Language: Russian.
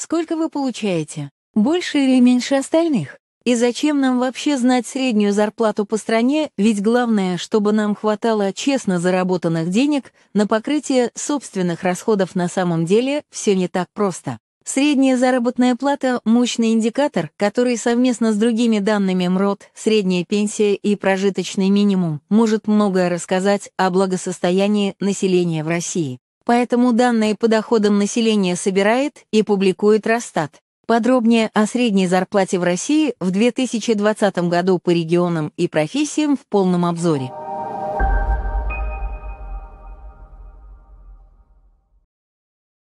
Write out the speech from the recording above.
Сколько вы получаете? Больше или меньше остальных? И зачем нам вообще знать среднюю зарплату по стране, ведь главное, чтобы нам хватало честно заработанных денег на покрытие собственных расходов на самом деле все не так просто. Средняя заработная плата – мощный индикатор, который совместно с другими данными МРОД, средняя пенсия и прожиточный минимум может многое рассказать о благосостоянии населения в России. Поэтому данные по доходам населения собирает и публикует Росстат. Подробнее о средней зарплате в России в 2020 году по регионам и профессиям в полном обзоре.